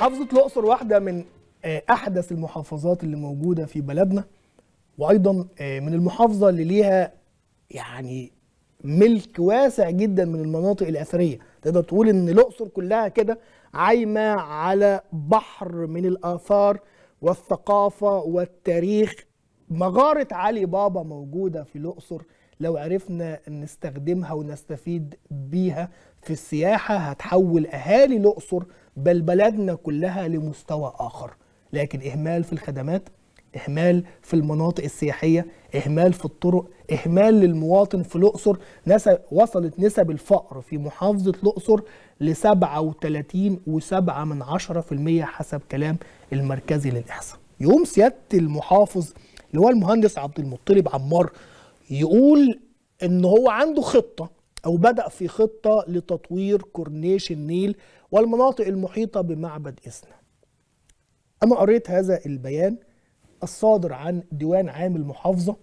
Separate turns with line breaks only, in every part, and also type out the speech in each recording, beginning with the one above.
محافظه الاقصر واحده من آه، احدث المحافظات اللي موجوده في بلدنا وايضا آه، من المحافظه اللي ليها يعني ملك واسع جدا من المناطق الاثريه تقدر تقول ان الاقصر كلها كده عايمه على بحر من الاثار والثقافه والتاريخ مغاره علي بابا موجوده في الاقصر لو عرفنا نستخدمها ونستفيد بيها في السياحة هتحول أهالي الأقصر بل بلدنا كلها لمستوى آخر لكن إهمال في الخدمات إهمال في المناطق السياحية إهمال في الطرق إهمال للمواطن في الأقصر نسب وصلت نسب الفقر في محافظة الأقصر ل 37.7% حسب كلام المركزي للإحصاء يوم سيادة المحافظ اللي هو المهندس عبد المطلب عمار يقول ان هو عنده خطه او بدا في خطه لتطوير كورنيش النيل والمناطق المحيطه بمعبد اسنا اما قريت هذا البيان الصادر عن ديوان عام المحافظه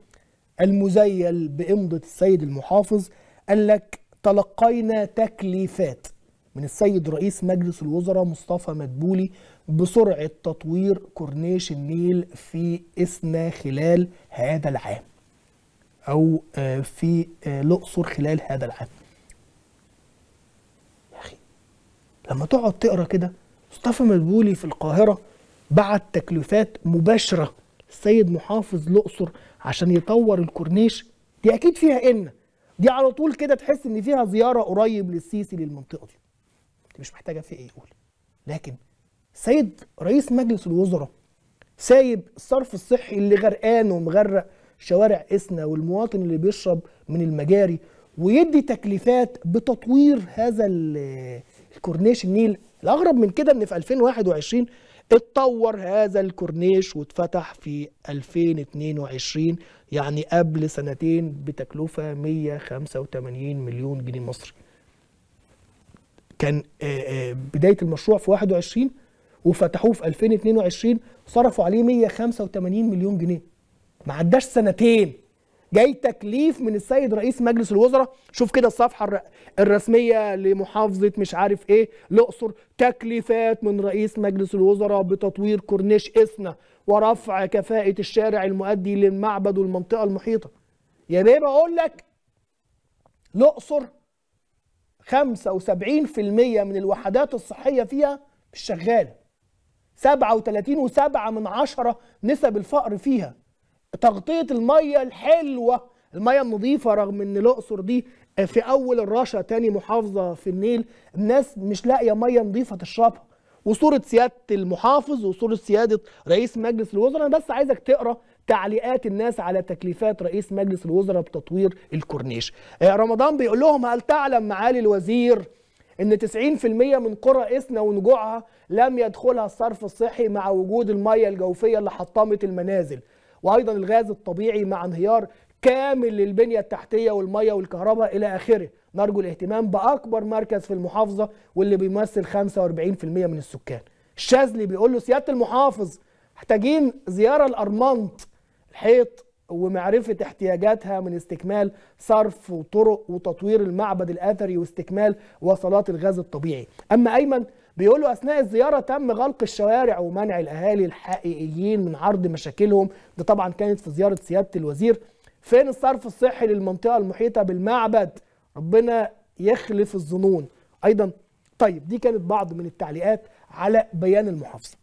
المزيل بامضه السيد المحافظ قال لك تلقينا تكليفات من السيد رئيس مجلس الوزراء مصطفى مدبولي بسرعه تطوير كورنيش النيل في اسنا خلال هذا العام او آه، في الاقصر آه، خلال هذا العام يا اخي لما تقعد تقرا كده مصطفى مدبولي في القاهره بعت تكليفات مباشره السيد محافظ الاقصر عشان يطور الكورنيش دي اكيد فيها ان دي على طول كده تحس ان فيها زياره قريب للسيسي للمنطقه دي دي مش محتاجه في ايه يقول لكن سيد رئيس مجلس الوزراء سايب الصرف الصحي اللي غرقان ومغرق شوارع اسنا والمواطن اللي بيشرب من المجاري ويدي تكليفات بتطوير هذا الكورنيش النيل الاغرب من كده ان في 2021 اتطور هذا الكورنيش واتفتح في 2022 يعني قبل سنتين بتكلفه 185 مليون جنيه مصري كان آه، آه، بدايه المشروع في 21 وفتحوه في 2022 صرفوا عليه 185 مليون جنيه ما عداش سنتين جاي تكليف من السيد رئيس مجلس الوزراء شوف كده الصفحه الرسميه لمحافظه مش عارف ايه الاقصر تكليفات من رئيس مجلس الوزراء بتطوير كورنيش اسنا ورفع كفاءه الشارع المؤدي للمعبد والمنطقه المحيطه يا بيه بقول لك الاقصر 75% من الوحدات الصحيه فيها مش شغاله 37.7 من عشرة نسب الفقر فيها تغطيه الميه الحلوه الميه النظيفه رغم ان الاقصر دي في اول الرشا تاني محافظه في النيل الناس مش لاقيه ميه نظيفه تشربها وصوره سياده المحافظ وصوره سياده رئيس مجلس الوزراء انا بس عايزك تقرا تعليقات الناس على تكليفات رئيس مجلس الوزراء بتطوير الكورنيش آه، رمضان بيقول لهم هل تعلم معالي الوزير ان 90% من قرى اسنا ونجوعها لم يدخلها الصرف الصحي مع وجود الميه الجوفيه اللي حطمت المنازل وايضا الغاز الطبيعي مع انهيار كامل للبنيه التحتيه والميه والكهرباء الى اخره نرجو الاهتمام باكبر مركز في المحافظه واللي بيمثل 45% من السكان الشاذلي بيقول له سياده المحافظ محتاجين زياره لارمنت الحيط ومعرفة احتياجاتها من استكمال صرف وطرق وتطوير المعبد الأثري واستكمال وصلات الغاز الطبيعي أما أيمن بيقولوا اثناء الزياره تم غلق الشوارع ومنع الاهالي الحقيقيين من عرض مشاكلهم ده طبعا كانت في زياره سياده الوزير فين الصرف الصحي للمنطقه المحيطه بالمعبد ربنا يخلف الظنون ايضا طيب دي كانت بعض من التعليقات على بيان المحافظه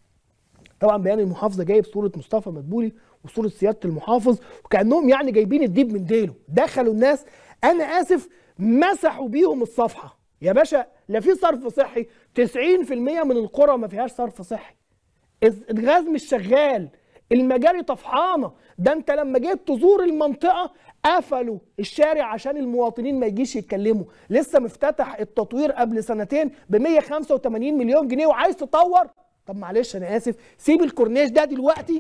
طبعا بيان المحافظه جايب صوره مصطفى مدبولي وصوره سياده المحافظ وكانهم يعني جايبين الديب من ديله دخلوا الناس انا اسف مسحوا بيهم الصفحه يا باشا لا في صرف صحي 90% من القرى ما فيهاش صرف صحي الغاز مش شغال المجاري طفحانه ده انت لما جيت تزور المنطقه قفلوا الشارع عشان المواطنين ما يجيش يتكلموا لسه مفتتح التطوير قبل سنتين ب 185 مليون جنيه وعايز تطور طب معلش انا اسف سيب الكورنيش ده دلوقتي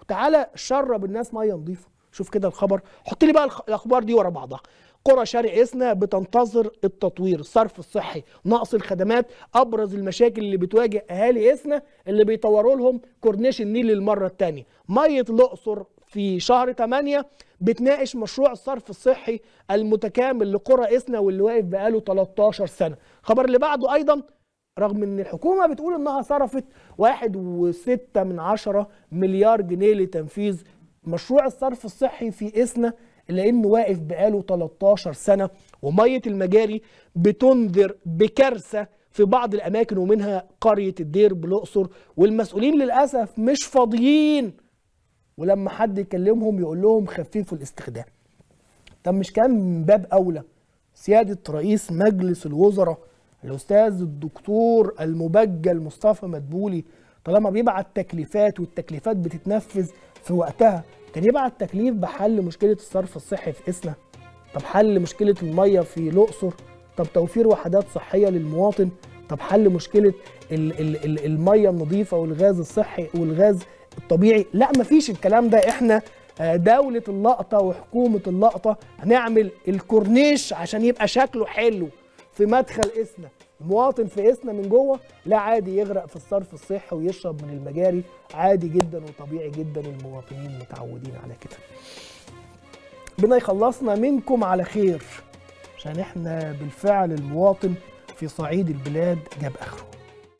وتعالى شرب الناس ميه نظيفه شوف كده الخبر حط لي بقى الاخبار دي ورا بعضها قرى شرق إسنا بتنتظر التطوير الصرف الصحي نقص الخدمات أبرز المشاكل اللي بتواجه أهالي إسنا اللي بيطوروا لهم كورنيش النيل للمرة الثانية مية الأقصر في شهر 8 بتناقش مشروع الصرف الصحي المتكامل لقرى إسنا واللي واقف بقاله 13 سنة الخبر اللي بعده أيضا رغم ان الحكومة بتقول انها صرفت 1.6 من عشرة مليار جنيه لتنفيذ مشروع الصرف الصحي في إسنا لانه واقف بقاله 13 سنه وميه المجاري بتنذر بكارثه في بعض الاماكن ومنها قريه الدير بالاقصر والمسؤولين للاسف مش فاضيين ولما حد يكلمهم يقول لهم خففوا الاستخدام طب مش كان من باب اولى سياده رئيس مجلس الوزراء الاستاذ الدكتور المبجل مصطفى مدبولي طالما بيبعت تكليفات والتكليفات بتتنفذ في وقتها كان يبقى التكليف بحل مشكله الصرف الصحي في اسنا طب حل مشكله الميه في الاقصر طب توفير وحدات صحيه للمواطن طب حل مشكله ال الميه النظيفه والغاز الصحي والغاز الطبيعي لا مفيش الكلام ده احنا آه، دولة اللقطة وحكومة اللقطة هنعمل الكورنيش عشان يبقى شكله حلو في مدخل اسنا مواطن اسنا من جوه لا عادي يغرق في الصرف الصحي ويشرب من المجاري عادي جدا وطبيعي جدا المواطنين متعودين على كده ربنا يخلصنا منكم على خير عشان احنا بالفعل المواطن في صعيد البلاد جاب اخره